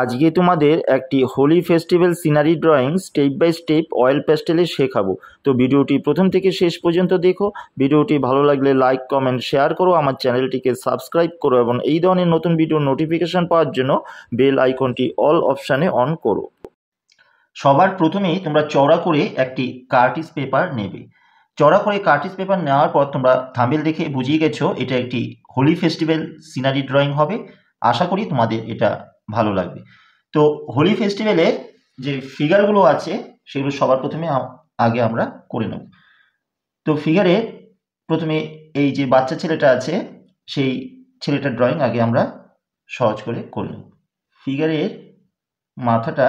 আজকে তোমাদের একটি Holi festival scenery drawing step by step oil প্যাস্টেলে শেখাবো তো ভিডিওটি প্রথম থেকে শেষ পর্যন্ত দেখো ভিডিওটি ভালো লাগলে লাইক কমেন্ট শেয়ার করো আমার চ্যানেলটিকে সাবস্ক্রাইব করো এবং এই ধরনের নতুন ভিডিওর নোটিফিকেশান পাওয়ার জন্য বেল আইকনটি অল অপশানে অন করো সবার প্রথমেই তোমরা চড়া করে একটি কার্টিস পেপার নেবে চড়া করে কার্টিস পেপার নেওয়ার পর তোমরা থাম্বেল দেখে বুঝিয়ে গেছো এটা একটি হোলি ফেস্টিভ্যাল সিনারি ড্রয়িং হবে আশা করি তোমাদের এটা ভালো লাগবে তো হোলি ফেস্টিভ্যালে যে ফিগারগুলো আছে সেগুলো সবার প্রথমে আগে আমরা করে নেব তো ফিগারে প্রথমে এই যে বাচ্চা ছেলেটা আছে সেই ছেলেটার ড্রয়িং আগে আমরা সহজ করে করে নেব ফিগারের মাথাটা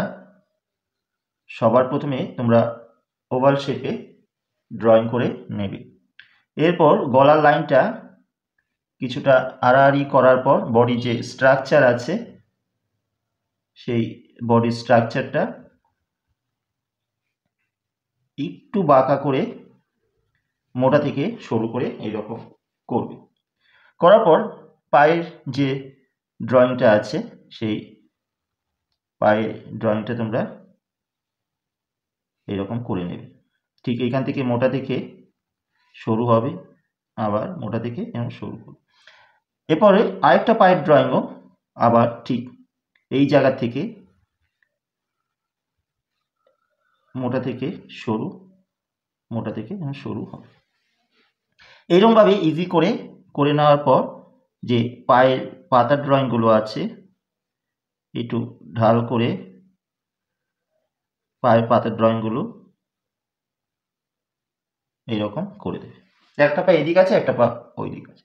সবার প্রথমে তোমরা ওভার শেপে ড্রয়িং করে নেবে এরপর গলার লাইনটা কিছুটা আড়াআড়ি করার পর বডি যে স্ট্রাকচার আছে সেই বডি স্ট্রাকচারটা একটু বাঁকা করে মোটা থেকে সরু করে এইরকম করবে করার পর পায়ের যে ড্রয়িংটা আছে সেই পায়ের ড্রয়িংটা তোমরা এরকম করে নেবে ঠিক এখান থেকে মোটা থেকে সরু হবে আবার মোটা থেকে এরকম সরু করবে এরপরে আরেকটা পায়ের ড্রয়িংও আবার ঠিক এই জায়গা থেকে মোটা থেকে সরু মোটা থেকে সরু হবে এইরকমভাবে ইজি করে করে নেওয়ার পর যে পায়ের পাতার ড্রয়িংগুলো আছে একটু ঢাল করে পায়ের পাতার ড্রয়িংগুলো এইরকম করে দেবে একটা পা এদিক আছে একটা পা ওই দিক আছে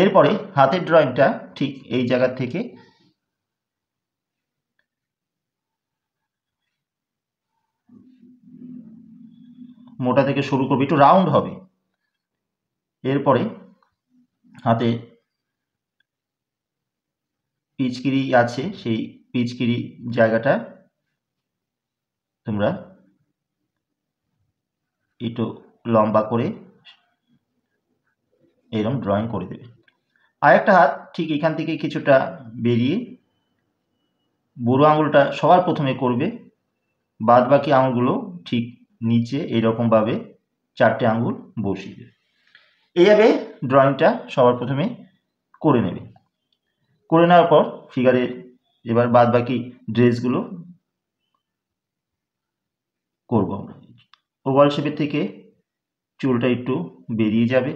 এরপরে হাতের ড্রয়িংটা ঠিক এই জায়গা থেকে মোটা থেকে শুরু করবে একটু রাউন্ড হবে এরপরে হাতে পিচকিরি আছে সেই পিচকিরি জায়গাটা তোমরা একটু লম্বা করে এরকম ড্রয়িং করে দেবে আর একটা হাত ঠিক এখান থেকে কিছুটা বেরিয়ে বুড়ো আঙুলটা সবার প্রথমে করবে বাদ বাকি আঙুলগুলো ঠিক নিচে এইরকমভাবে চারটে আঙ্গুল বসিয়ে দেবে এইভাবে ড্রয়িংটা সবার প্রথমে করে নেবে করে নেওয়ার পর ফিগারে এবার বাদ বাকি ড্রেসগুলো করবো আমরা ওভাল শেপের থেকে চুলটা একটু বেরিয়ে যাবে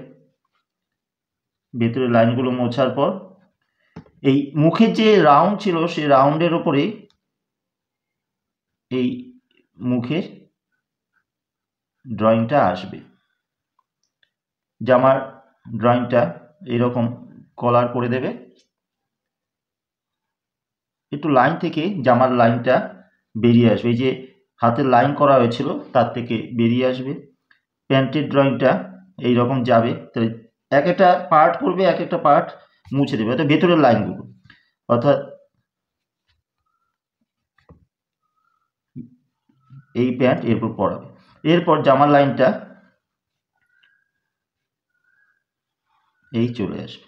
ভেতরে লাইনগুলো মোছার পর এই মুখের যে রাউন্ড ছিল সেই রাউন্ডের ওপরে এই মুখের ড্রয়িংটা আসবে জামার ড্রয়িংটা এরকম কলার করে দেবে একটু লাইন থেকে জামার লাইনটা বেরিয়ে আসবে এই যে হাতের লাইন করা হয়েছিল তার থেকে বেরিয়ে আসবে প্যান্টের ড্রয়িংটা এই রকম যাবে তাহলে এক একটা পার্ট করবে এক একটা পার্ট মুছে দেবে অর্থাৎ ভেতরের লাইনগুলো অর্থাৎ এই প্যান্ট এরপর পড়াবে এরপর জামার লাইনটা এই চলে আসবে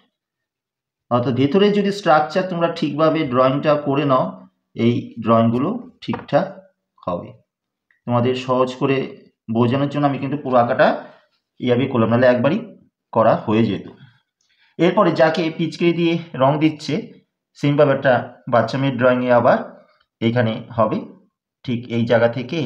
অর্থাৎ ভেতরে যদি স্ট্রাকচার তোমরা ঠিকভাবে ড্রয়িংটা করে নাও এই ড্রয়িংগুলো ঠিকঠাক হবে তোমাদের সহজ করে বোঝানোর জন্য আমি কিন্তু পুরো আঁকাটা ইয়াবি করলাম নাহলে একবারই করা হয়ে যেত এরপরে যাকে পিচকে দিয়ে রং দিচ্ছে সেমভাবে একটা বাচ্চা মেয়ের ড্রয়িংয়ে আবার এখানে হবে ঠিক এই জায়গা থেকে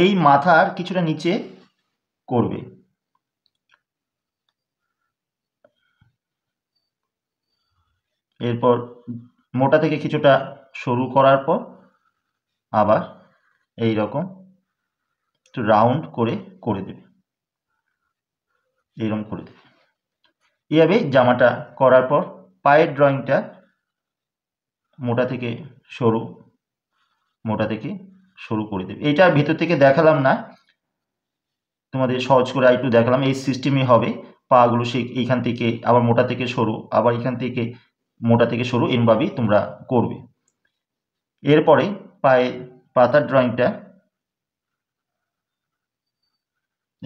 এই মাথার কিছুটা নিচে করবে এরপর মোটা থেকে কিছুটা সরু করার পর আবার এই রকম রাউন্ড করে করে দেবে এইরকম করে দেবে এভাবে জামাটা করার পর পায়ের ড্রয়িংটা মোটা থেকে সরু মোটা থেকে শুরু করে দেবে এটার ভিতর থেকে দেখালাম না তোমাদের সহজ করে একটু দেখালাম এই সিস্টেমই হবে পাগুলো সে এইখান থেকে আবার মোটা থেকে সরু আবার এখান থেকে মোটা থেকে সরু এমভাবেই তোমরা করবে এরপরে পায়ে পাতার ড্রয়িংটা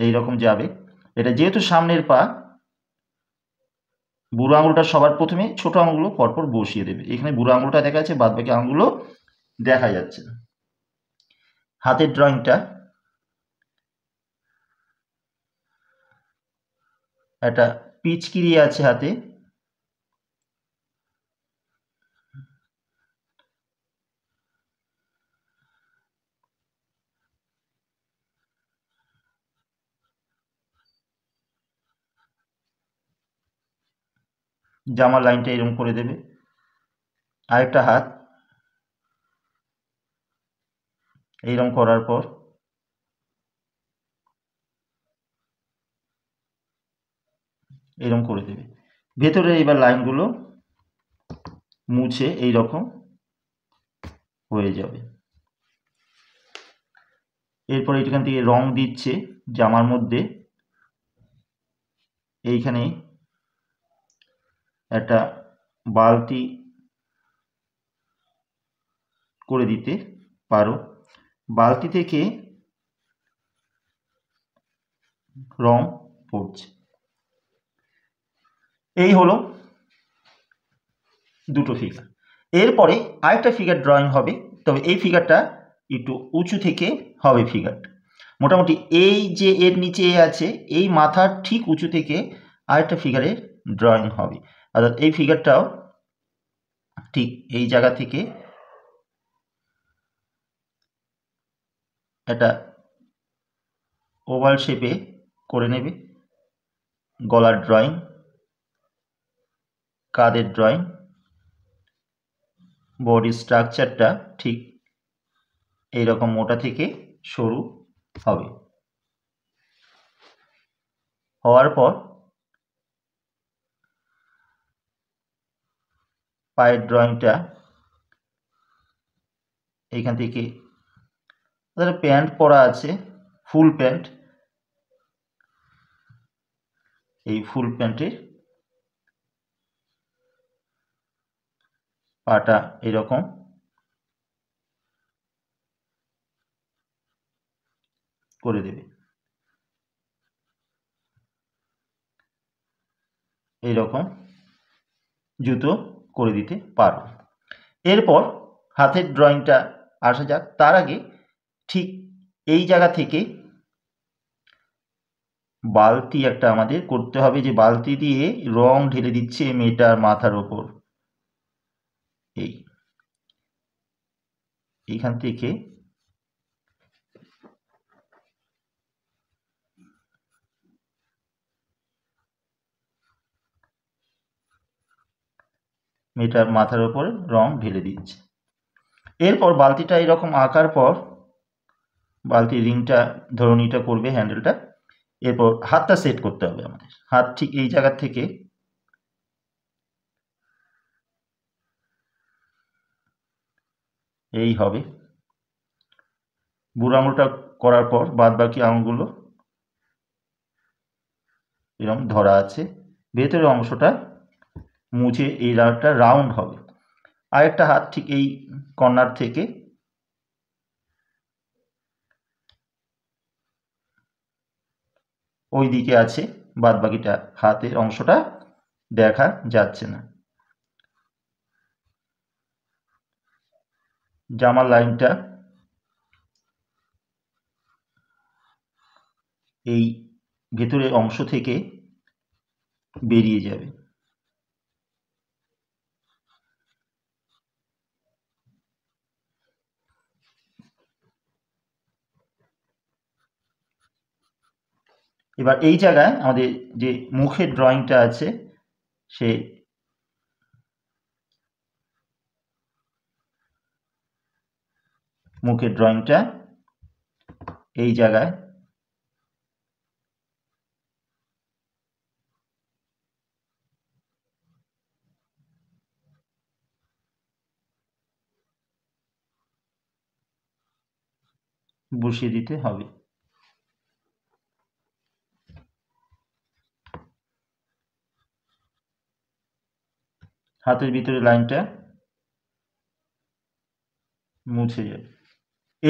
এইরকম যাবে এটা যেহেতু সামনের পা বুড়ো আঙুলটা সবার প্রথমে ছোট আঙুলগুলো পরপর বসিয়ে দেবে এখানে বুড়ো আঙুলটা দেখা যাচ্ছে বাদবাকি আঙুলগুলো দেখা যাচ্ছে না হাতের ড্রয়িংটা একটা কিরিয়ে আছে হাতে জামার লাইনটা এরকম করে দেবে আরেকটা হাত এইরকম করার পর এরকম করে দেবে ভেতরে এইবার লাইনগুলো মুছে এই রকম হয়ে যাবে এরপর এখান থেকে রং দিচ্ছে জামার মধ্যে এইখানে একটা বালতি করে দিতে পারো বালতি থেকে রং পড়ছে এই হলো দুটো ফিগার এরপরে আরেকটা ফিগার ড্রয়িং হবে তবে এই ফিগারটা একটু উঁচু থেকে হবে ফিগারটা মোটামুটি এই যে এর নিচে আছে এই মাথার ঠিক উঁচু থেকে আরেকটা ফিগারের ড্রয়িং হবে অর্থাৎ এই ফিগারটাও ঠিক এই জায়গা থেকে একটা ওভাল শেপে করে নেবে গলার ড্রয়িং কাদের ড্রয়িং বডি স্ট্রাকচারটা ঠিক এইরকম মোটা থেকে সরু হবে হওয়ার পর পায়ের ড্রয়িংটা এখান থেকে তাদের প্যান্ট পরা আছে ফুল প্যান্ট এই ফুল প্যান্টের পাটা এরকম করে দেবে এইরকম জুতো করে দিতে পারো এরপর হাতের ড্রয়িংটা আসা যাক তার আগে ঠিক এই জায়গা থেকে বালতি একটা আমাদের করতে হবে যে বালতি দিয়ে রং ঢেলে দিচ্ছে মেয়েটার মাথার ওপর এই এইখান থেকে মেয়েটার মাথার ওপর রং ঢেলে দিচ্ছে এরপর বালতিটা এরকম আঁকার পর বালতি রিংটা ধরুন এটা করবে হ্যান্ডেলটা এরপর হাতটা সেট করতে হবে আমাদের হাত ঠিক এই জায়গা থেকে এই হবে বুড়ো আঙুলটা করার পর বাদ বাকি আঙুলগুলো এরকম ধরা আছে ভেতরের অংশটা মুছে এই রাউন্ডটা রাউন্ড হবে আরেকটা হাত ঠিক এই কর্নার থেকে ওই দিকে আছে বাদ বাকিটা হাতের অংশটা দেখা যাচ্ছে না জামার লাইনটা এই ভেতরের অংশ থেকে বেরিয়ে যাবে এবার এই জায়গায় আমাদের যে মুখের ড্রয়িংটা আছে সে মুখের ড্রয়িংটা এই জায়গায় বসিয়ে দিতে হবে হাতের ভিতরে লাইনটা মুছে যাবে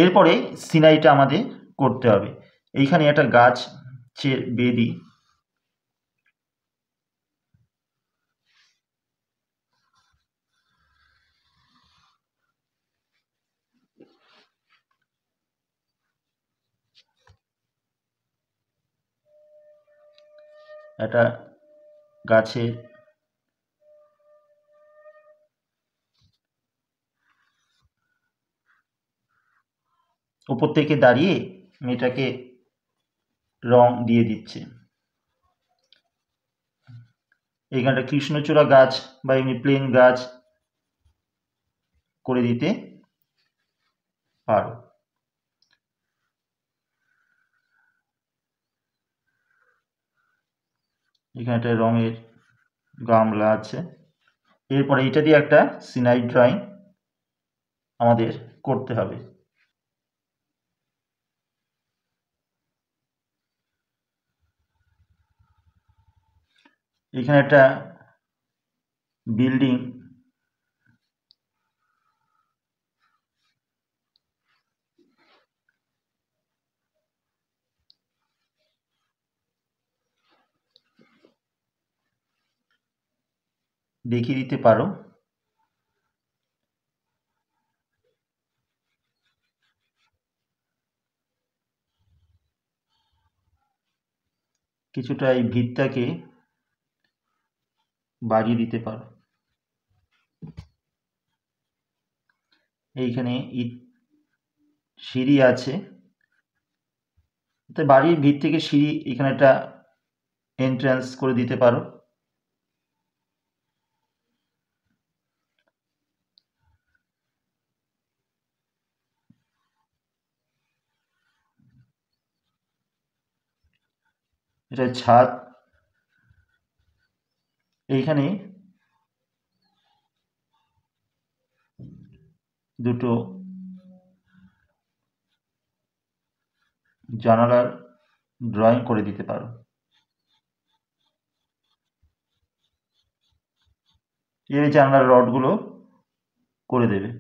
এরপরে সিনাইটা আমাদের করতে হবে এইখানে একটা গাছের বেদি একটা গাছের উপর থেকে দাঁড়িয়ে মেয়েটাকে রং দিয়ে দিচ্ছে এইখানটা কৃষ্ণচূড়া গাছ বা এমনি প্লেন গাছ করে দিতে পারো এখানে রঙের গামলা আছে এরপরে এটা দিয়ে একটা সিনারি ড্রয়িং আমাদের করতে হবে এখানে একটা বিল্ডিং দেখিয়ে দিতে পারো কিছুটা এই ভিতটাকে বাড়িয়ে দিতে পারো এইখানে ইট সিঁড়ি আছে তো বাড়ির ভিত থেকে সিঁড়ি এখানে একটা এন্ট্রান্স করে দিতে পারো এটা ছাদ এইখানে দুটো জানালার ড্রয়িং করে দিতে পারো এর জানলার রডগুলো করে দেবে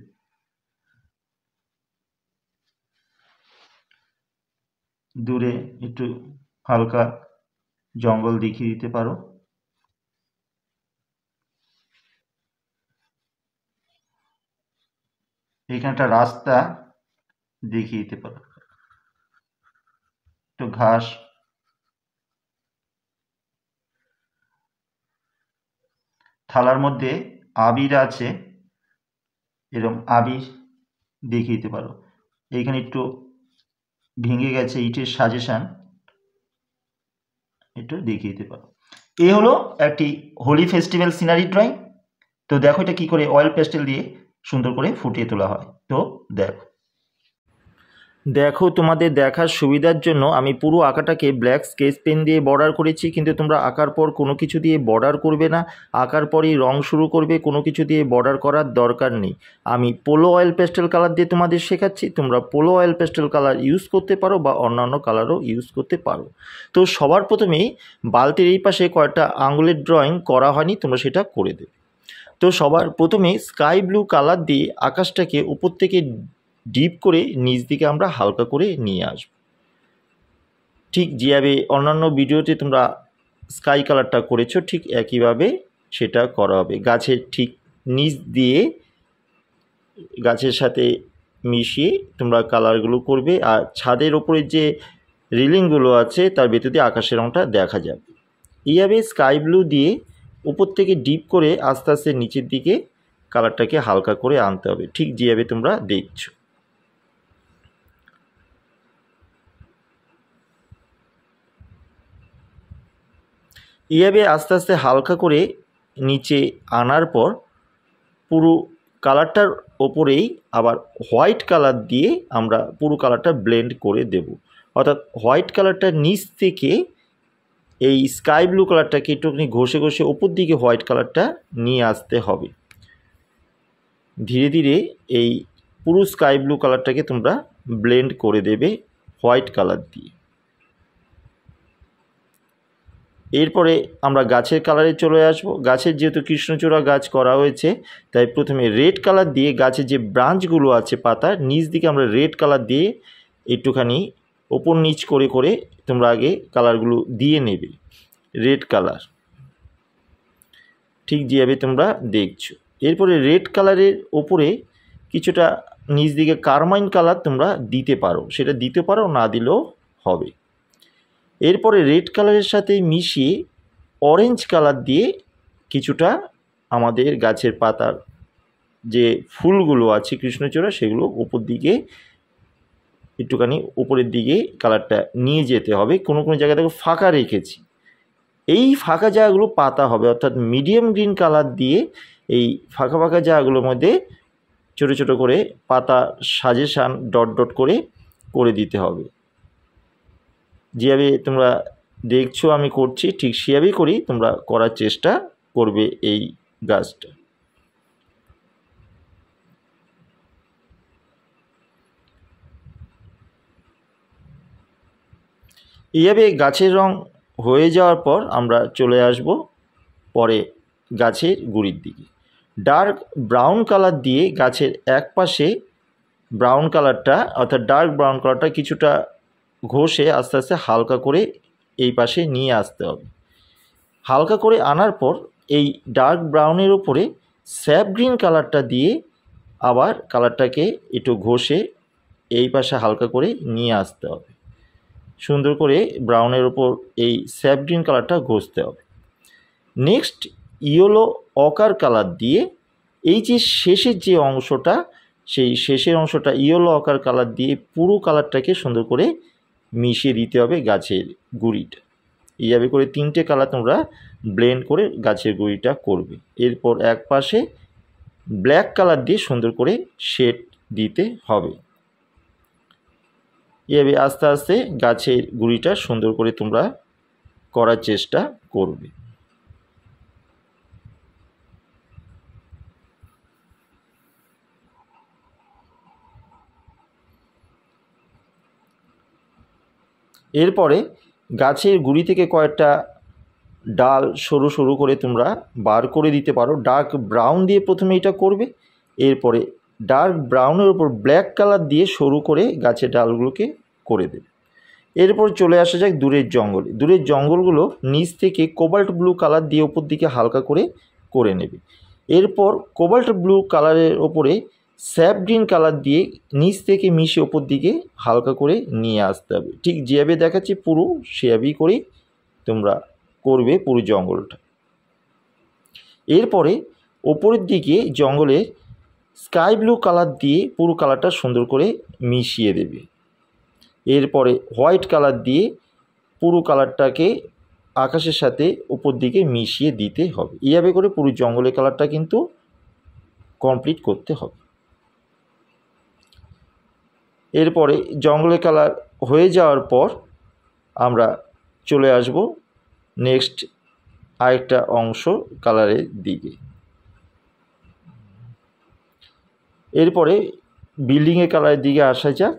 দূরে একটু হালকা জঙ্গল দেখিয়ে দিতে পারো এখানে একটা রাস্তা দেখিয়ে দিতে পারো একটু ঘাস থালার মধ্যে আবির আছে এরকম আবির দেখিয়ে দিতে পারো এইখানে একটু ভেঙে গেছে ইটের সাজেশান একটু দেখিয়ে দিতে পারো এ হলো একটি হোলি ফেস্টিভ্যাল সিনারি ড্রয়িং তো দেখো এটা কী করে অয়েল পেস্টেল দিয়ে সুন্দর করে ফুটিয়ে তোলা হয় তো দেখো দেখো তোমাদের দেখার সুবিধার জন্য আমি পুরো আঁকাটাকে ব্ল্যাক স্কেচ পেন দিয়ে বর্ডার করেছি কিন্তু তোমরা আঁকার পর কোনো কিছু দিয়ে বর্ডার করবে না আঁকার পরই রং শুরু করবে কোনো কিছু দিয়ে বর্ডার করার দরকার নেই আমি পোলো অয়েল পেস্টেল কালার দিয়ে তোমাদের শেখাচ্ছি তোমরা polo oil pastel colour use করতে পারো বা অন্যান্য কালারও ইউজ করতে পারো তো সবার প্রথমেই বালতির এই পাশে কয়েকটা আঙুলের ড্রয়িং করা হয়নি তোমরা সেটা করে দেবে তো সবার প্রথমে স্কাই ব্লু কালার দিয়ে আকাশটাকে উপর থেকে ডিপ করে নিচ দিকে আমরা হালকা করে নিয়ে আসব ঠিক যেভাবে অন্যান্য ভিডিওতে তোমরা স্কাই কালারটা করেছো ঠিক একইভাবে সেটা করা হবে গাছের ঠিক নিচ দিয়ে গাছের সাথে মিশিয়ে তোমরা কালারগুলো করবে আর ছাদের ওপরে যে রিলিংগুলো আছে তার ভেতর দিয়ে আকাশের রঙটা দেখা যাবে এইভাবে স্কাই ব্লু দিয়ে উপর থেকে ডিপ করে আস্তে আস্তে নিচের দিকে কালারটাকে হালকা করে আনতে হবে ঠিক যেভাবে তোমরা দেখছো এভাবে আস্তে আস্তে হালকা করে নিচে আনার পর পুরো কালারটার ওপরেই আবার হোয়াইট কালার দিয়ে আমরা পুরো কালারটা ব্লেন্ড করে দেব অর্থাৎ হোয়াইট কালারটা নিচ থেকে এই স্কাই ব্লু কালারটাকে একটুখানি ঘষে ঘষে ওপর দিকে হোয়াইট কালারটা নিয়ে আসতে হবে ধীরে ধীরে এই পুরো স্কাই ব্লু কালারটাকে তোমরা ব্লেন্ড করে দেবে হোয়াইট কালার দিয়ে এরপরে আমরা গাছের কালারে চলে আসব গাছের যেহেতু কৃষ্ণচূড়া গাছ করা হয়েছে তাই প্রথমে রেড কালার দিয়ে গাছের যে ব্রাঞ্চগুলো আছে পাতা নিচ দিকে আমরা রেড কালার দিয়ে একটুখানি ওপর নিচ করে করে তোমরা আগে কালারগুলো দিয়ে নেবে রেড কালার ঠিক যেভাবে তোমরা দেখছো এরপরে রেড কালারের ওপরে কিছুটা নিচ দিকে কারমাইন কালার তোমরা দিতে পারো সেটা দিতে পারো না দিলেও হবে এরপরে রেড কালারের সাথে মিশিয়ে অরেঞ্জ কালার দিয়ে কিছুটা আমাদের গাছের পাতার যে ফুলগুলো আছে কৃষ্ণচূড়া সেগুলো উপর দিকে একটুখানি উপরের দিকে কালারটা নিয়ে যেতে হবে কোনো কোনো জায়গায় দেখো ফাঁকা রেখেছি এই ফাঁকা জায়গাগুলো পাতা হবে অর্থাৎ মিডিয়াম গ্রিন কালার দিয়ে এই ফাঁকা ফাঁকা জায়গাগুলোর মধ্যে ছোটো ছোটো করে পাতা সাজেশান ডট ডট করে করে দিতে হবে যেভাবে তোমরা দেখছো আমি করছি ঠিক সেভাবেই করি তোমরা করার চেষ্টা করবে এই গাছটা এইভাবে গাছের রং হয়ে যাওয়ার পর আমরা চলে আসব পরে গাছের গুড়ির দিকে ডার্ক ব্রাউন কালার দিয়ে গাছের এক পাশে ব্রাউন কালারটা অর্থাৎ ডার্ক ব্রাউন কালারটা কিছুটা ঘষে আস্তে আস্তে হালকা করে এই পাশে নিয়ে আসতে হবে হালকা করে আনার পর এই ডার্ক ব্রাউনের ওপরে স্যাপ গ্রিন কালারটা দিয়ে আবার কালারটাকে একটু ঘষে এই পাশে হালকা করে নিয়ে আসতে হবে সুন্দর করে ব্রাউনের ওপর এই স্যাপ গ্রিন কালারটা ঘষতে হবে নেক্সট ইয়েলো অকার কালার দিয়ে এই যে শেষের যে অংশটা সেই শেষের অংশটা ইয়েলো অকার কালার দিয়ে পুরো কালারটাকে সুন্দর করে মিশিয়ে দিতে হবে গাছের গুড়িটা এইভাবে করে তিনটে কালার তোমরা ব্লেন্ড করে গাছের গুঁড়িটা করবে এরপর এক পাশে ব্ল্যাক কালার দিয়ে সুন্দর করে শেড দিতে হবে এভাবে ইয়ে আস্তে আস্তে গাছের গুঁড়িটা সুন্দর করে তোমরা করার চেষ্টা করবে এরপরে গাছের গুঁড়ি থেকে কয়েকটা ডাল সরু সরু করে তোমরা বার করে দিতে পারো ডার্ক ব্রাউন দিয়ে প্রথমে এটা করবে এরপরে ডার্ক ব্রাউনের ওপর ব্ল্যাক কালার দিয়ে সরু করে গাছের ডালগুলোকে করে দেবে এরপর চলে আসা যাক দূরের জঙ্গলে দূরের জঙ্গলগুলো নিচ থেকে কোবাল্ট ব্লু কালার দিয়ে ওপর দিকে হালকা করে করে নেবে এরপর কোবাল্ট ব্লু কালারের ওপরে স্যাপ গ্রিন কালার দিয়ে নিচ থেকে মিশে ওপর দিকে হালকা করে নিয়ে আসতে হবে ঠিক যেভাবে দেখাচ্ছি পুরো সেভাবেই করে তোমরা করবে পুরো জঙ্গলটা এরপরে ওপরের দিকে জঙ্গলের স্কাই ব্লু কালার দিয়ে পুরো কালারটা সুন্দর করে মিশিয়ে দেবে এরপরে হোয়াইট কালার দিয়ে পুরো কালারটাকে আকাশের সাথে উপর দিকে মিশিয়ে দিতে হবে এইভাবে করে পুরো জঙ্গলের কালারটা কিন্তু কমপ্লিট করতে হবে এরপরে জঙ্গলের কালার হয়ে যাওয়ার পর আমরা চলে আসব নেক্সট আরেকটা অংশ কালারের দিকে এরপরে বিল্ডিংয়ের কালারের দিকে আসা যাক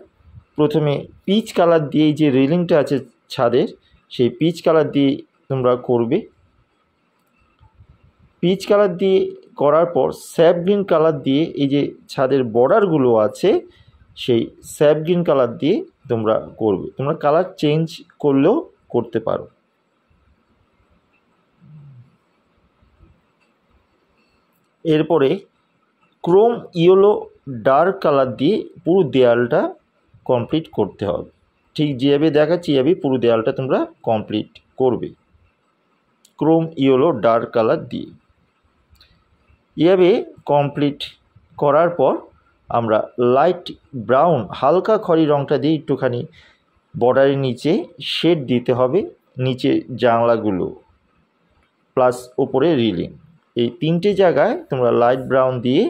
প্রথমে পিচ কালার দিয়ে যে রেলিংটা আছে ছাদের সেই পিচ কালার দিয়ে তোমরা করবে পিচ কালার দিয়ে করার পর স্যাপ গ্রিন কালার দিয়ে এই যে ছাদের বর্ডারগুলো আছে সেই স্যাপ গ্রিন কালার দিয়ে তোমরা করবে তোমরা কালার চেঞ্জ করলেও করতে পারো এরপরে ক্রোম ইয়েলো ডার্ক কালার দিয়ে পুরো দেয়ালটা কমপ্লিট করতে হবে ঠিক যেভাবে দেখাচ্ছি এভাবেই পুরো দেয়ালটা তোমরা কমপ্লিট করবে ক্রোম ইয়েলো ডার্ক কালার দিয়ে এভাবে কমপ্লিট করার পর আমরা লাইট ব্রাউন হালকা খড়ি রঙটা দিয়ে একটুখানি বর্ডারের নিচে শেড দিতে হবে নিচে জানলাগুলো প্লাস ওপরে রিলিং এই তিনটে জায়গায় তোমরা লাইট ব্রাউন দিয়ে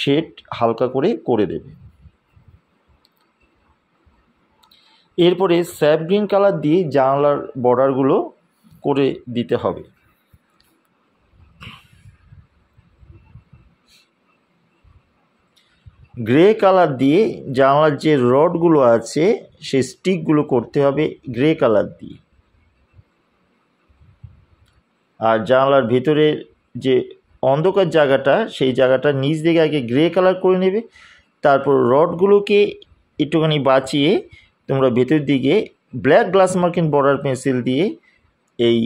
শেড হালকা করে করে দেবে এরপরে স্যাপ গ্রিন কালার দিয়ে জানালার বর্ডারগুলো করে দিতে হবে গ্রে কালার দিয়ে জানালার যে রডগুলো আছে সেই স্টিকগুলো করতে হবে গ্রে কালার দিয়ে আর জানালার ভেতরের যে অন্ধকার জায়গাটা সেই জায়গাটা নিচ দিকে আগে গ্রে কালার করে নেবে তারপর রডগুলোকে একটুখানি বাঁচিয়ে তোমরা ভেতর দিকে black glass marking border pencil দিয়ে এই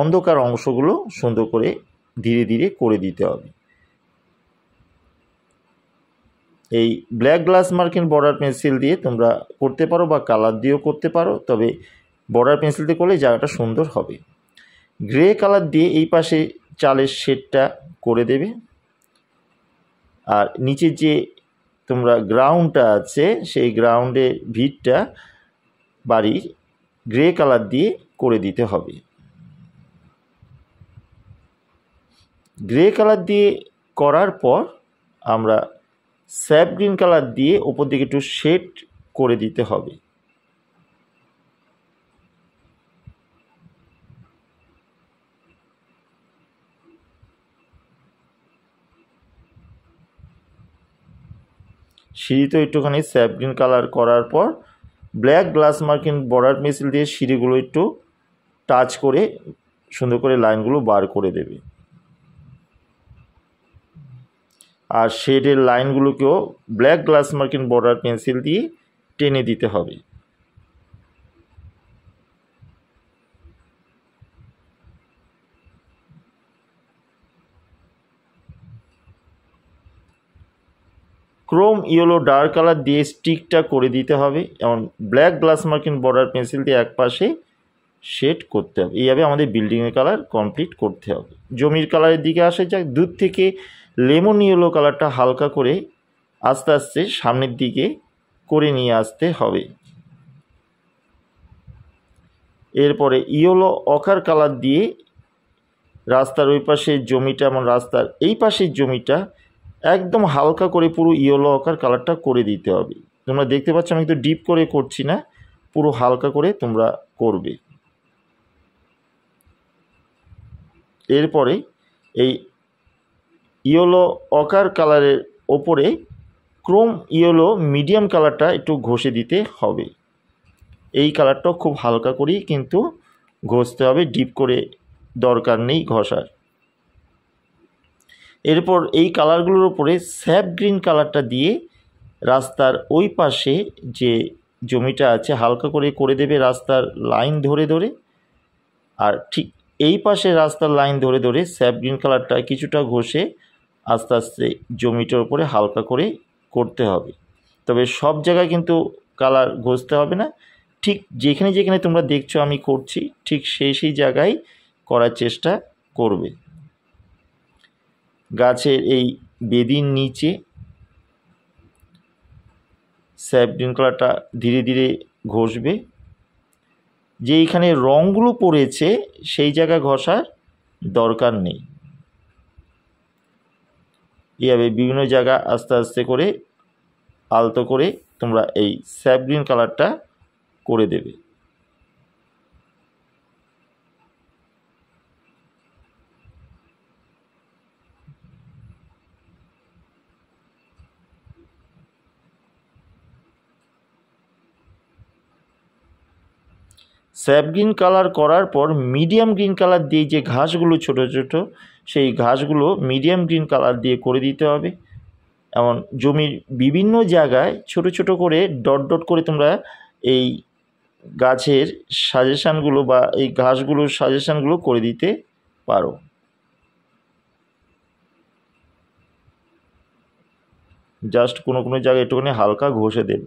অন্ধকার অংশগুলো সুন্দর করে ধীরে ধীরে করে দিতে হবে এই black glass marking border pencil দিয়ে তোমরা করতে পারো বা কালার দিয়েও করতে পারো তবে বর্ডার পেন্সিল দিয়ে করলে জায়গাটা সুন্দর হবে গ্রে কালার দিয়ে এই পাশে চালের শেডটা করে দেবে আর নিচের যে তোমরা গ্রাউন্ডটা আছে সেই গ্রাউন্ডে ভিটটা বাড়ির গ্রে কালার দিয়ে করে দিতে হবে গ্রে কালার দিয়ে করার পর আমরা স্যাপ গ্রিন কালার দিয়ে ওপর দিকে একটু শেড করে দিতে হবে সিঁড়িতে একটুখানি স্যাপ গ্রিন কালার করার পর ব্ল্যাক গ্লাস মার্কিং বর্ডার মিছিল দিয়ে সিঁড়িগুলো একটু টাচ করে সুন্দর করে লাইনগুলো বার করে দেবে আর শেডের লাইনগুলোকেও black glass marking border pencil দিয়ে টেনে দিতে হবে ক্রোম ইয়েলো ডার্ক কালার দিয়ে স্টিকটা করে দিতে হবে এবং black glass marking border pencil দিয়ে একপাশে পাশে শেড করতে হবে এইভাবে আমাদের বিল্ডিংয়ের কালার কমপ্লিট করতে হবে জমির কালারের দিকে আসে যাক দূর থেকে লেমন ইয়েলো কালারটা হালকা করে আস্তে আস্তে সামনের দিকে করে নিয়ে আসতে হবে এরপরে ইয়েলো অকার কালার দিয়ে রাস্তার ওই পাশে জমিটা এবং রাস্তার এই পাশের জমিটা একদম হালকা করে পুরো ইয়েলো আকার কালারটা করে দিতে হবে তোমরা দেখতে পাচ্ছ আমি একটু ডিপ করে করছি না পুরো হালকা করে তোমরা করবে এরপরে এই ইয়েলো অকার কালারের ওপরে ক্রোম ইয়েলো মিডিয়াম কালারটা একটু ঘষে দিতে হবে এই কালারটাও খুব হালকা করেই কিন্তু ঘষতে হবে ডিপ করে দরকার নেই ঘষার এরপর এই কালারগুলোর ওপরে স্যাপ গ্রিন কালারটা দিয়ে রাস্তার ওই পাশে যে জমিটা আছে হালকা করে করে দেবে রাস্তার লাইন ধরে ধরে আর ঠিক এই পাশে রাস্তার লাইন ধরে ধরে স্যাপ গ্রিন কালারটা কিছুটা ঘষে আস্তে আস্তে জমিটার উপরে হালকা করে করতে হবে তবে সব জায়গায় কিন্তু কালার ঘষতে হবে না ঠিক যেখানে যেখানে তোমরা দেখছো আমি করছি ঠিক সেই সেই জায়গায় করার চেষ্টা করবে গাছের এই বেদির নিচে স্যাপডিন কলাটা ধীরে ধীরে ঘষবে যে এইখানে রঙগুলো পড়েছে সেই জায়গা ঘষার দরকার নেই এভাবে বিভিন্ন জায়গা আস্তে আস্তে করে আলতো করে তোমরা এই স্যাপগ্রিন কালারটা করে দেবে স্যাপ গ্রিন কালার করার পর মিডিয়াম গ্রিন কালার দিয়ে যে ঘাসগুলো ছোট ছোট সেই ঘাসগুলো মিডিয়াম গ্রিন কালার দিয়ে করে দিতে হবে এমন জমির বিভিন্ন জায়গায় ছোট ছোট করে ডট ডট করে তোমরা এই গাছের সাজেশানগুলো বা এই ঘাসগুলোর সাজেশানগুলো করে দিতে পারো জাস্ট কোনো কোনো জায়গায় একটুখানি হালকা ঘষে দেবে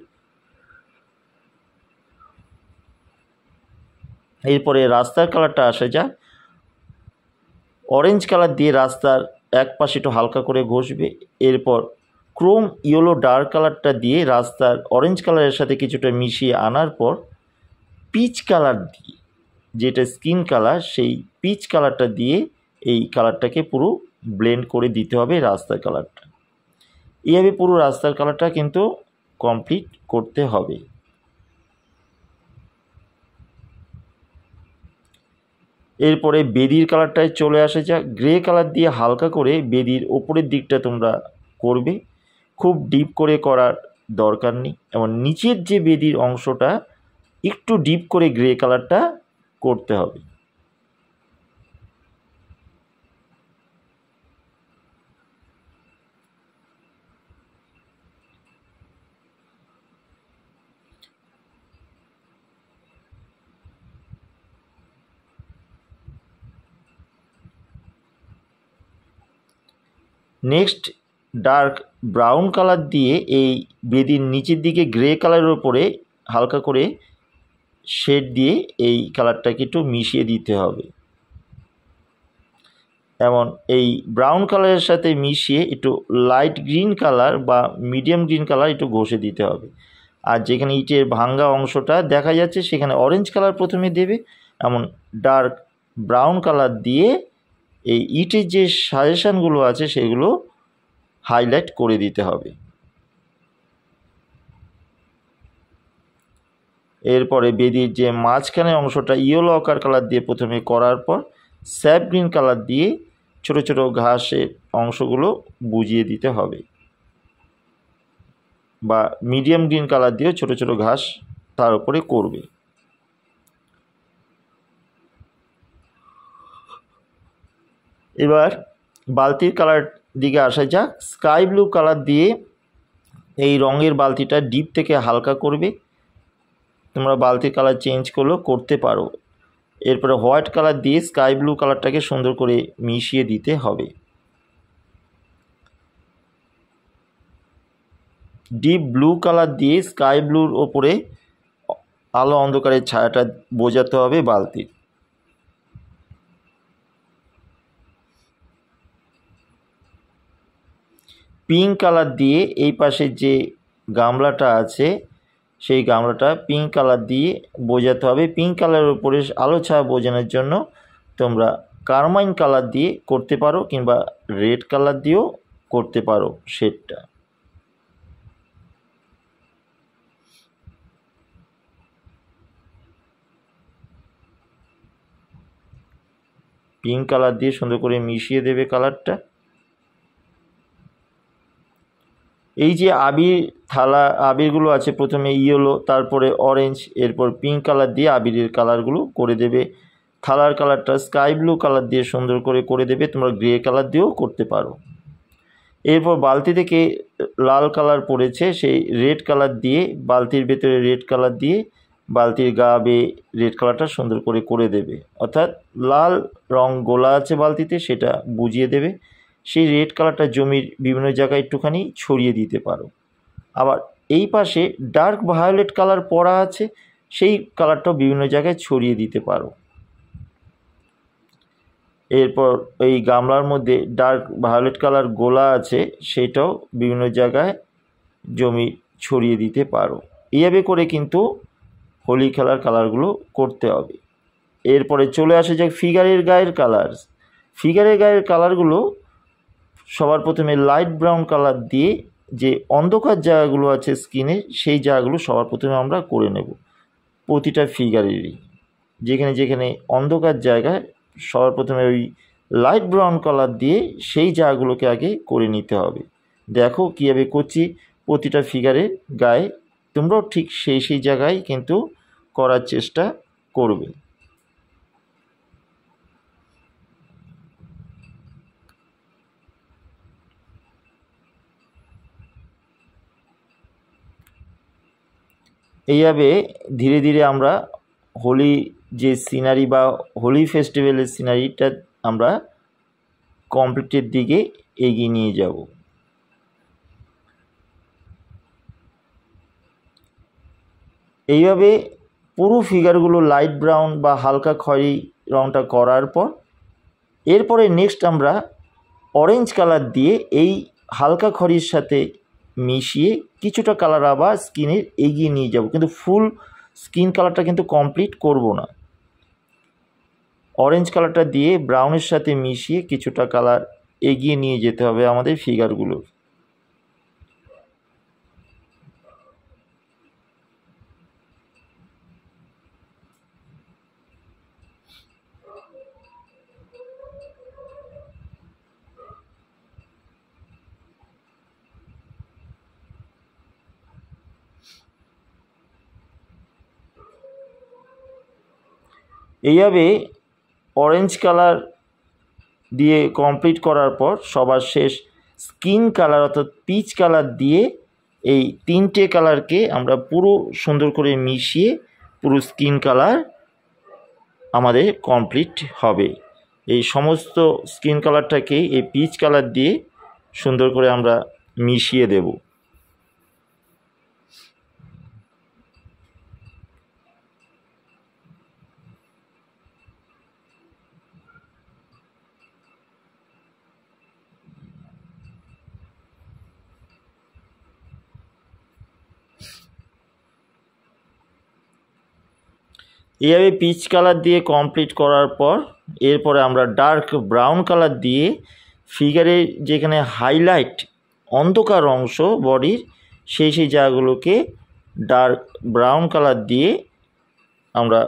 এরপরে রাস্তার কালারটা আসে যা অরেঞ্জ কালার দিয়ে রাস্তার এক পাশে একটু হালকা করে ঘষবে এরপর ক্রোম ইয়েলো ডার্ক কালারটা দিয়ে রাস্তার অরেঞ্জ কালারের সাথে কিছুটা মিশিয়ে আনার পর পিচ কালার দিয়ে যেটা স্কিন কালার সেই পিচ কালারটা দিয়ে এই কালারটাকে পুরো ব্লেন্ড করে দিতে হবে রাস্তার কালারটা এইভাবে পুরো রাস্তার কালারটা কিন্তু কমপ্লিট করতে হবে এরপরে বেদির কালারটায় চলে আসে যা গ্রে কালার দিয়ে হালকা করে বেদির ওপরের দিকটা তোমরা করবে খুব ডিপ করে করার দরকার নেই এবং নিচের যে বেদির অংশটা একটু ডিপ করে গ্রে কালারটা করতে হবে নেক্সট ডার্ক ব্রাউন কালার দিয়ে এই বেদির নিচের দিকে গ্রে কালারের ওপরে হালকা করে শেড দিয়ে এই কালারটাকে একটু মিশিয়ে দিতে হবে এমন এই ব্রাউন কালারের সাথে মিশিয়ে একটু লাইট গ্রিন কালার বা মিডিয়াম গ্রিন কালার একটু ঘষে দিতে হবে আর যেখানে ইটের ভাঙ্গা অংশটা দেখা যাচ্ছে সেখানে অরেঞ্জ কালার প্রথমে দেবে এমন ডার্ক ব্রাউন কালার দিয়ে এই ইটের যে সাজেশানগুলো আছে সেগুলো হাইলাইট করে দিতে হবে এরপরে বেদির যে মাঝখানে অংশটা ইয়েলো আকার কালার দিয়ে প্রথমে করার পর স্যাপ গ্রিন কালার দিয়ে ছোট ছোট ঘাসের অংশগুলো বুঝিয়ে দিতে হবে বা মিডিয়াম গ্রিন কালার দিয়েও ছোট ছোট ঘাস তার উপরে করবে এবার বালতির কালার দিকে আসা যাক স্কাই ব্লু কালার দিয়ে এই রঙের বালতিটা ডিপ থেকে হালকা করবে তোমরা বালতির কালার চেঞ্জ করলেও করতে পারো এরপরে হোয়াইট কালার দিয়ে স্কাই ব্লু কালারটাকে সুন্দর করে মিশিয়ে দিতে হবে ডিপ ব্লু কালার দিয়ে স্কাই ব্লুর ওপরে আলো অন্ধকারের ছায়াটা বোঝাতে হবে বালতির পিঙ্ক কালার দিয়ে এই পাশে যে গামলাটা আছে সেই গামলাটা পিঙ্ক কালার দিয়ে বোঝাতে হবে পিঙ্ক কালারের উপরে আলো ছায়া বোঝানোর জন্য তোমরা কারমাইন কালার দিয়ে করতে পারো কিংবা রেড কালার দিয়েও করতে পারো শেডটা পিঙ্ক কালার দিয়ে সুন্দর করে মিশিয়ে দেবে কালারটা এই যে আবির থালা আবিরগুলো আছে প্রথমে ইয়েলো তারপরে অরেঞ্জ এরপর পিঙ্ক কালার দিয়ে আবিরের কালারগুলো করে দেবে থালার কালারটা স্কাই ব্লু কালার দিয়ে সুন্দর করে করে দেবে তোমরা গ্রে কালার দিয়েও করতে পারো এরপর বালতি থেকে লাল কালার পড়েছে সেই রেড কালার দিয়ে বালতির ভেতরে রেড কালার দিয়ে বালতির গা বেয়ে রেড কালারটা সুন্দর করে করে দেবে অর্থাৎ লাল রং গোলা আছে বালতিতে সেটা বুঝিয়ে দেবে সেই রেড কালারটা জমির বিভিন্ন জায়গায় একটুখানি ছড়িয়ে দিতে পারো আবার এই পাশে ডার্ক ভায়োলেট কালার পরা আছে সেই কালারটাও বিভিন্ন জায়গায় ছড়িয়ে দিতে পারো এরপর এই গামলার মধ্যে ডার্ক ভায়োলেট কালার গোলা আছে সেটাও বিভিন্ন জায়গায় জমি ছড়িয়ে দিতে পারো এইভাবে করে কিন্তু হোলি খেলার কালারগুলো করতে হবে এরপরে চলে আসে যে ফিগারের গায়ের কালার ফিগারের গায়ের কালারগুলো সবার প্রথমে লাইট ব্রাউন কালার দিয়ে যে অন্ধকার জায়গাগুলো আছে স্কিনে সেই জায়গাগুলো সবার প্রথমে আমরা করে নেব প্রতিটা ফিগারেরই যেখানে যেখানে অন্ধকার জায়গায় সবার প্রথমে ওই লাইট ব্রাউন কালার দিয়ে সেই জায়গাগুলোকে আগে করে নিতে হবে দেখো কীভাবে করছি প্রতিটা ফিগারের গায়ে তোমরাও ঠিক সেই সেই জায়গায় কিন্তু করার চেষ্টা করবে এইভাবে ধীরে ধীরে আমরা হোলি যে সিনারি বা হোলি ফেস্টিভ্যালের সিনারিটা আমরা কমপ্লিটের দিকে এগিয়ে নিয়ে যাব এইভাবে পুরো ফিগারগুলো লাইট ব্রাউন বা হালকা খয়ি রঙটা করার পর এরপরে নেক্সট আমরা অরেঞ্জ কালার দিয়ে এই হালকা খড়ির সাথে মিশিয়ে কিছুটা কালার আবার স্কিনের এগিয়ে নিয়ে যাব কিন্তু ফুল স্কিন কালারটা কিন্তু কমপ্লিট করব না অরেঞ্জ কালারটা দিয়ে ব্রাউনের সাথে মিশিয়ে কিছুটা কালার এগিয়ে নিয়ে যেতে হবে আমাদের ফিগারগুলোর এইভাবে অরেঞ্জ কালার দিয়ে কমপ্লিট করার পর সবার শেষ স্কিন কালার অর্থাৎ পিচ কালার দিয়ে এই তিনটে কালারকে আমরা পুরো সুন্দর করে মিশিয়ে পুরো স্কিন কালার আমাদের কমপ্লিট হবে এই সমস্ত স্কিন কালারটাকে এই পিচ কালার দিয়ে সুন্দর করে আমরা মিশিয়ে দেবো এইভাবে পিচ কালার দিয়ে কমপ্লিট করার পর এরপরে আমরা ডার্ক ব্রাউন কালার দিয়ে ফিগারে যেখানে হাইলাইট অন্ধকার অংশ বডির সেই সেই জায়গাগুলোকে ডার্ক ব্রাউন কালার দিয়ে আমরা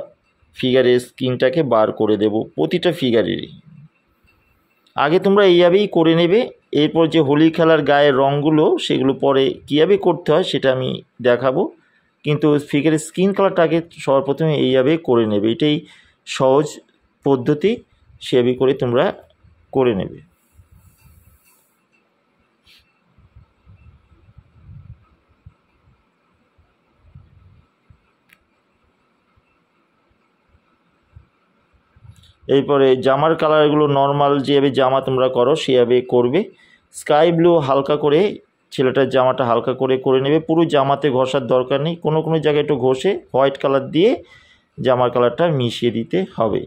ফিগারের স্কিনটাকে বার করে দেব প্রতিটা ফিগারেরই আগে তোমরা এইভাবেই করে নেবে এরপর যে হোলি খেলার গায়ের রঙগুলো সেগুলো পরে কীভাবে করতে হয় সেটা আমি দেখাবো কিন্তু ফিগারের স্কিন কালারটাকে সবার প্রথমে এইভাবে করে নেবে এটাই সহজ পদ্ধতি সেভাবে করে তোমরা করে নেবে এরপরে জামার কালারগুলো নর্মাল যেভাবে জামা তোমরা করো সেভাবে করবে স্কাই ব্লু হালকা করে ছেলেটার জামাটা হালকা করে করে নেবে পুরো জামাতে ঘষার দরকার নেই কোনো কোনো জায়গায় একটু ঘষে হোয়াইট কালার দিয়ে জামার কালারটা মিশিয়ে দিতে হবে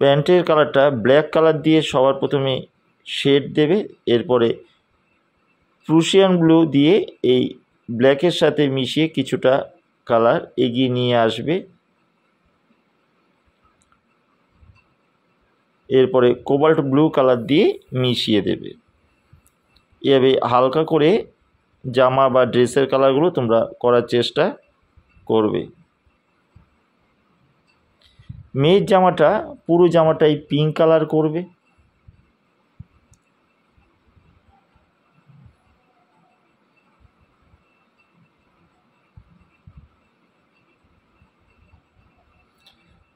প্যান্টের কালারটা ব্ল্যাক কালার দিয়ে সবার প্রথমে শেড দেবে এরপরে প্রুশিয়ান ব্লু দিয়ে এই ব্ল্যাকের সাথে মিশিয়ে কিছুটা কালার এগিয়ে নিয়ে আসবে এরপরে কোবাল্ট ব্লু কালার দিয়ে মিশিয়ে দেবে এভাবে হালকা করে জামা বা ড্রেসের কালারগুলো তোমরা করার চেষ্টা করবে মেয়ের জামাটা পুরো জামাটাই পিঙ্ক কালার করবে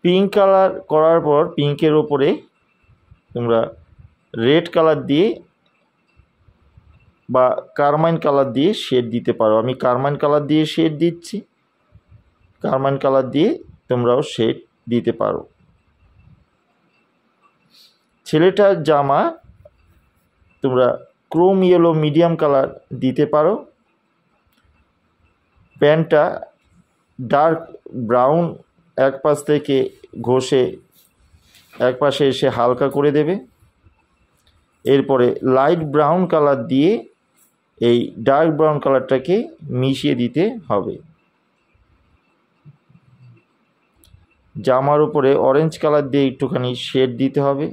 পিঙ্ক কালার করার পর পিঙ্কের ওপরে তোমরা রেড কালার দিয়ে বা কারমাইন কালার দিয়ে শেড দিতে পারো আমি কারমাইন কালার দিয়ে শেড দিচ্ছি কারমাইন কালার দিয়ে তোমরাও শেড দিতে পারো ছেলেটার জামা তোমরা ক্রোম ইয়েলো মিডিয়াম কালার দিতে পারো প্যান্টটা ডার্ক ব্রাউন এক পাশ থেকে ঘষে এক পাশে এসে হালকা করে দেবে এরপরে লাইট ব্রাউন কালার দিয়ে এই ডার্ক ব্রাউন কালারটাকে মিশিয়ে দিতে হবে জামার উপরে অরেঞ্জ কালার দিয়ে একটুখানি শেড দিতে হবে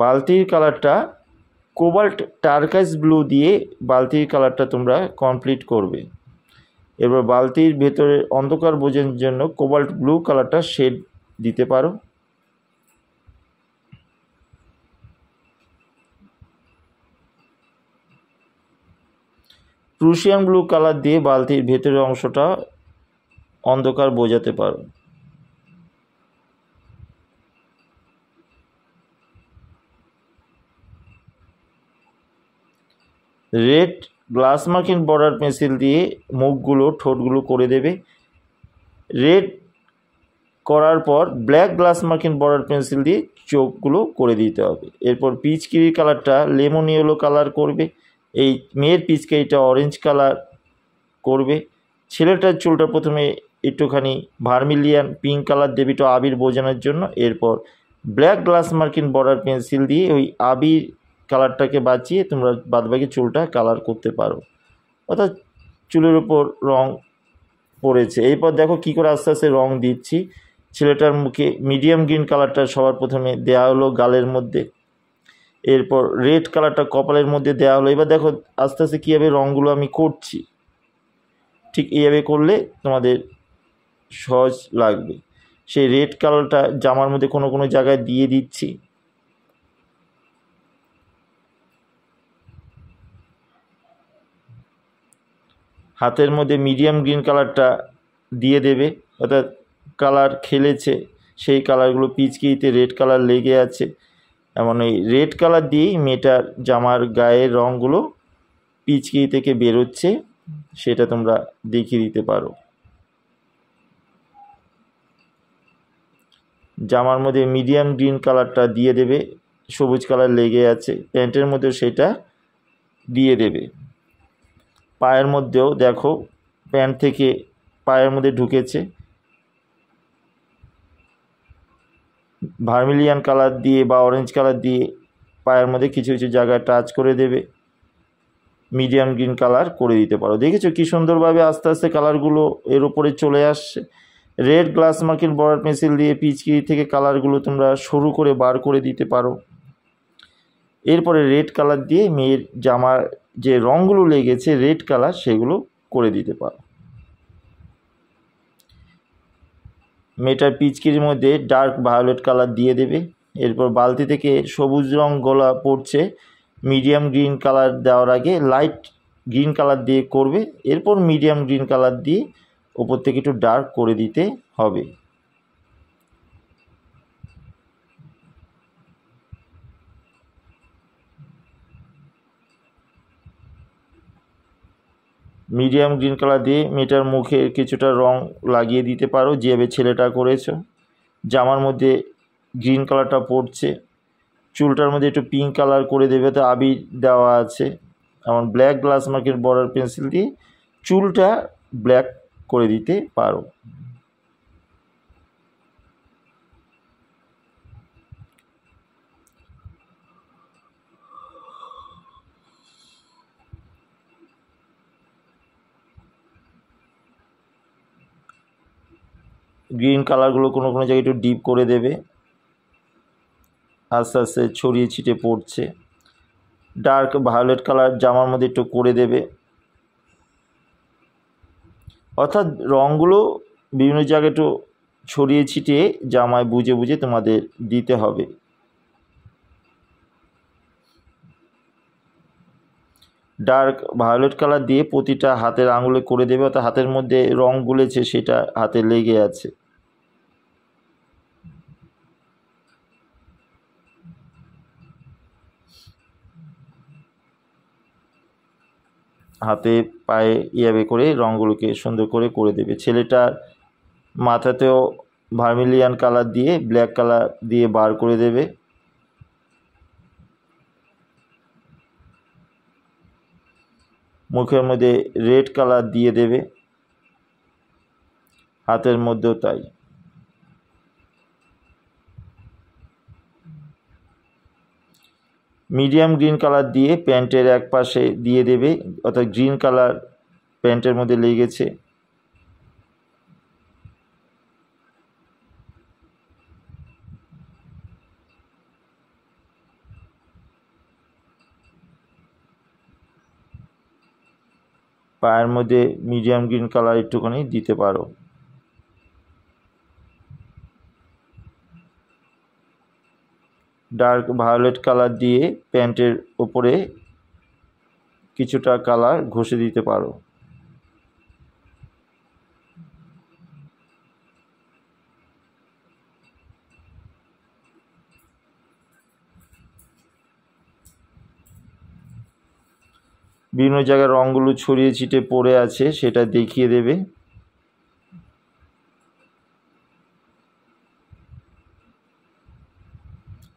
বালতির কালারটা কোবাল্ট টার্কাইস ব্লু দিয়ে বালতির কালারটা তোমরা কমপ্লিট করবে এবার বালতির ভেতরে অন্ধকার বোঝার জন্য কোবাল্ট ব্লু কালারটা শেড দিতে পারো প্রুশিয়ান ব্লু কালার দিয়ে বালতির ভেতরের অংশটা অন্ধকার বোঝাতে পারো red glass marking border pencil দিয়ে মুখগুলো ঠোঁটগুলো করে দেবে রেড করার পর black glass marking border pencil দিয়ে চোখগুলো করে দিতে হবে এরপর পিচকিরির কালারটা লেমন ইয়েলো কালার করবে এই মেয়ের পিচকিরিটা অরেঞ্জ কালার করবে ছেলেটার চুলটা প্রথমে একটুখানি ভার্মিলিয়ান পিঙ্ক কালার দেবে একটু আবির বোঝানোর জন্য এরপর black glass marking border pencil দিয়ে ওই আবির কালারটাকে বাঁচিয়ে তোমরা বাদবাকি চুলটা কালার করতে পারো অর্থাৎ চুলের উপর রং পড়েছে এরপর দেখো কি করে আস্তে আস্তে রং দিচ্ছি ছেলেটার মুখে মিডিয়াম গ্রিন কালারটা সবার প্রথমে দেয়া হলো গালের মধ্যে এরপর রেড কালারটা কপালের মধ্যে দেয়া হলো এবার দেখো আস্তে আস্তে কীভাবে রঙগুলো আমি করছি ঠিক এইভাবে করলে তোমাদের সহজ লাগবে সেই রেড কালারটা জামার মধ্যে কোনো কোনো জায়গায় দিয়ে দিচ্ছি হাতের মধ্যে মিডিয়াম গ্রিন কালারটা দিয়ে দেবে অর্থাৎ কালার খেলেছে সেই কালারগুলো পিচকিতে রেড কালার লেগে আছে এমন ওই রেড কালার দিয়েই মেয়েটার জামার গায়ের রঙগুলো পিচকি থেকে বেরোচ্ছে সেটা তোমরা দেখিয়ে দিতে পারো জামার মধ্যে মিডিয়াম গ্রিন কালারটা দিয়ে দেবে সবুজ কালার লেগে আছে প্যান্টের মধ্যে সেটা দিয়ে দেবে পায়ের মধ্যেও দেখো প্যান্ট থেকে পায়ের মধ্যে ঢুকেছে ভার্মিলিয়ান কালার দিয়ে বা অরেঞ্জ কালার দিয়ে পায়ের মধ্যে কিছু কিছু জায়গায় টাচ করে দেবে মিডিয়াম গ্রিন কালার করে দিতে পারো দেখেছো কি সুন্দরভাবে আস্তে আস্তে কালারগুলো এর উপরে চলে আসছে red glass marking border pencil দিয়ে পিচকি থেকে কালারগুলো তোমরা সরু করে বার করে দিতে পারো এরপরে রেড কালার দিয়ে মেয়ের জামার যে রঙগুলো লেগেছে রেড কালার সেগুলো করে দিতে পারো মেটার পিচকির মধ্যে ডার্ক ভায়োলেট কালার দিয়ে দেবে এরপর বালতি থেকে সবুজ রং গলা পড়ছে মিডিয়াম গ্রিন কালার দেওয়ার আগে লাইট গ্রিন কালার দিয়ে করবে এরপর মিডিয়াম গ্রিন কালার দিয়ে ওপর থেকে একটু ডার্ক করে দিতে হবে মিডিয়াম গ্রিন কালার দিয়ে মেয়েটার মুখে কিছুটা রং লাগিয়ে দিতে পারো যেভাবে ছেলেটা করেছো জামার মধ্যে গ্রিন কালারটা পড়ছে চুলটার মধ্যে একটু পিঙ্ক কালার করে দেবে তো আবির দেওয়া আছে এমন black glass marker border pencil দিয়ে চুলটা ব্ল্যাক করে দিতে পারো গ্রিন কালারগুলো কোনো কোনো জায়গায় একটু ডিপ করে দেবে আস্তে আস্তে ছড়িয়ে ছিটে পড়ছে ডার্ক ভায়োলেট কালার জামার মধ্যে একটু করে দেবে অর্থাৎ রঙগুলো বিভিন্ন জায়গায় একটু ছড়িয়ে ছিটিয়ে জামায় বুঝে বুঝে তোমাদের দিতে হবে ডার্ক ভায়োলেট কালার দিয়ে প্রতিটা হাতের আঙুলে করে দেবে অর্থাৎ হাতের মধ্যে রঙ গুলেছে সেটা হাতে লেগে আছে হাতে পায়ে ইয়াবে করে রঙগুলোকে সুন্দর করে করে দেবে ছেলেটার মাথাতেও ভার্মিলিয়ান কালার দিয়ে ব্ল্যাক কালার দিয়ে বার করে দেবে মুখের মধ্যে রেড কালার দিয়ে দেবে হাতের মধ্যেও তাই মিডিয়াম গ্রিন কালার দিয়ে প্যান্টের এক পাশে দিয়ে দেবে অর্থাৎ গ্রিন কালার প্যান্টের মধ্যে লেগেছে পায়ের মধ্যে মিডিয়াম গ্রিন কালার একটুখানি দিতে পারো ডার্ক ভায়োলেট কালার দিয়ে প্যান্টের ওপরে কিছুটা কালার ঘষে দিতে পারো বিভিন্ন জায়গায় রঙগুলো ছড়িয়ে ছিটে পড়ে আছে সেটা দেখিয়ে দেবে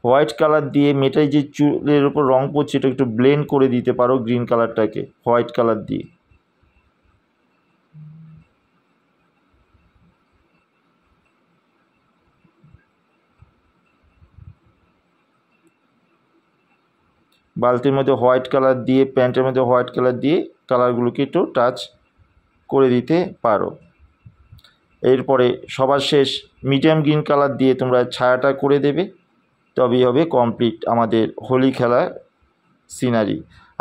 হোয়াইট কালার দিয়ে মেটাই যে চুলের উপর রং পড়ছে এটা একটু ব্লেন্ড করে দিতে পারো গ্রিন কালারটাকে হোয়াইট কালার দিয়ে বালতির মধ্যে হোয়াইট কালার দিয়ে প্যান্টের মধ্যে হোয়াইট কালার দিয়ে কালারগুলোকে একটু টাচ করে দিতে পারো এরপরে সবার শেষ মিডিয়াম গ্রিন কালার দিয়ে তোমরা ছায়াটা করে দেবে তবেই হবে কমপ্লিট আমাদের হোলি খেলার সিনারি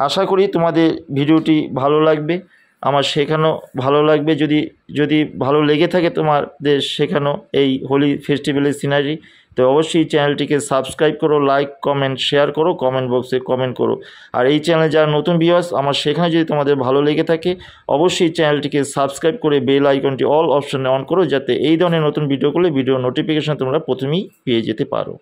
আশা করি তোমাদের ভিডিওটি ভালো লাগবে আমার শেখানো ভালো লাগবে যদি যদি ভালো লেগে থাকে তোমাদের শেখানো এই হোলি ফেস্টিভ্যালের সিনারি তো অবশ্যই চ্যানেলটিকে সাবস্ক্রাইব করো লাইক কমেন্ট শেয়ার করো কমেন্ট বক্সে কমেন্ট করো আর এই চ্যানেলে যারা নতুন ভিউয়ার্স আমার সেখানে যদি তোমাদের ভালো লেগে থাকে অবশ্যই চ্যানেলটিকে সাবস্ক্রাইব করে বেল আইকনটি অল অপশানে অন করো যাতে এই ধরনের নতুন ভিডিও ভিডিও নোটিফিকেশান তোমরা প্রথমেই পেয়ে যেতে পারো